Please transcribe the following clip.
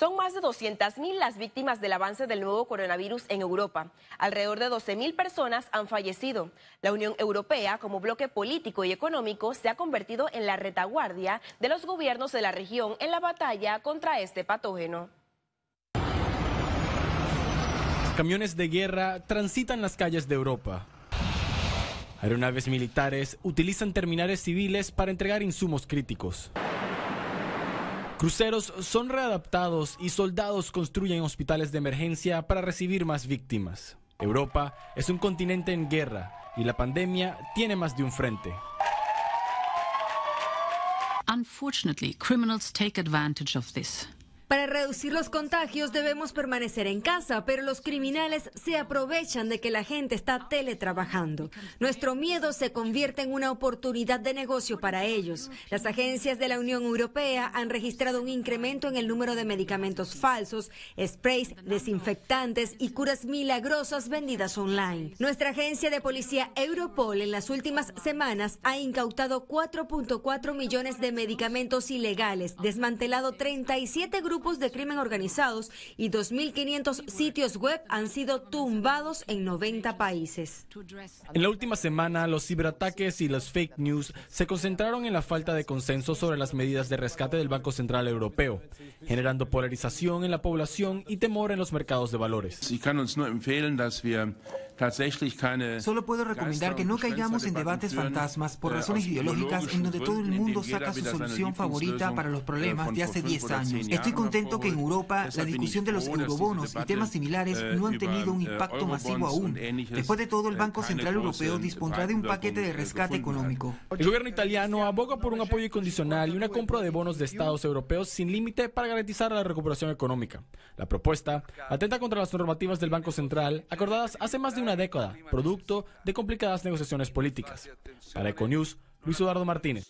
Son más de 200.000 las víctimas del avance del nuevo coronavirus en Europa. Alrededor de 12.000 personas han fallecido. La Unión Europea, como bloque político y económico, se ha convertido en la retaguardia de los gobiernos de la región en la batalla contra este patógeno. Camiones de guerra transitan las calles de Europa. Aeronaves militares utilizan terminales civiles para entregar insumos críticos. Cruceros son readaptados y soldados construyen hospitales de emergencia para recibir más víctimas. Europa es un continente en guerra y la pandemia tiene más de un frente. advantage para reducir los contagios debemos permanecer en casa, pero los criminales se aprovechan de que la gente está teletrabajando. Nuestro miedo se convierte en una oportunidad de negocio para ellos. Las agencias de la Unión Europea han registrado un incremento en el número de medicamentos falsos, sprays, desinfectantes y curas milagrosas vendidas online. Nuestra agencia de policía Europol en las últimas semanas ha incautado 4.4 millones de medicamentos ilegales, desmantelado 37 grupos grupos de crimen organizados y 2.500 sitios web han sido tumbados en 90 países. En la última semana, los ciberataques y las fake news se concentraron en la falta de consenso sobre las medidas de rescate del Banco Central Europeo, generando polarización en la población y temor en los mercados de valores. Solo puedo recomendar que no caigamos en debates fantasmas por äh, razones ideológicas en donde todo el mundo saca su solución favorita äh, para los problemas de hace 10 años. Estoy contento que en Europa la discusión de los eurobonos y temas similares äh, no han tenido un impacto masivo aún. Después de todo, el Banco Central Europeo dispondrá de un paquete de rescate económico. El gobierno italiano aboga por un apoyo incondicional y una compra de bonos de estados europeos sin límite para garantizar la recuperación económica. La propuesta atenta contra las normativas del Banco Central acordadas hace más de una década, producto de complicadas negociaciones políticas. Para Econews, Luis Eduardo Martínez.